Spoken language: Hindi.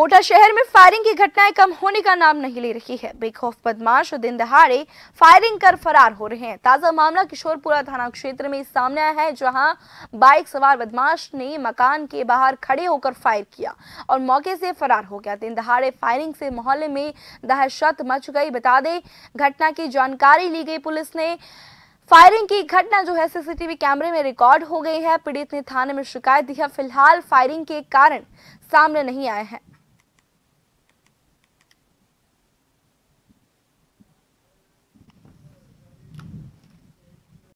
कोटा शहर में फायरिंग की घटनाएं कम होने का नाम नहीं ले रही है बेखौफ बदमाश दिन दहाड़े फायरिंग कर फरार हो रहे हैं ताजा मामला किशोरपुरा थाना क्षेत्र में सामने आया है जहां बाइक सवार बदमाश ने मकान के बाहर खड़े होकर फायर किया और मौके से फरार हो गया दिन दहाड़े फायरिंग से मोहल्ले में दहशत मच गई बता दें घटना की जानकारी ली गई पुलिस ने फायरिंग की घटना जो है सीसीटीवी कैमरे में रिकॉर्ड हो गई है पीड़ित ने थाने में शिकायत दी है फिलहाल फायरिंग के कारण सामने नहीं आए हैं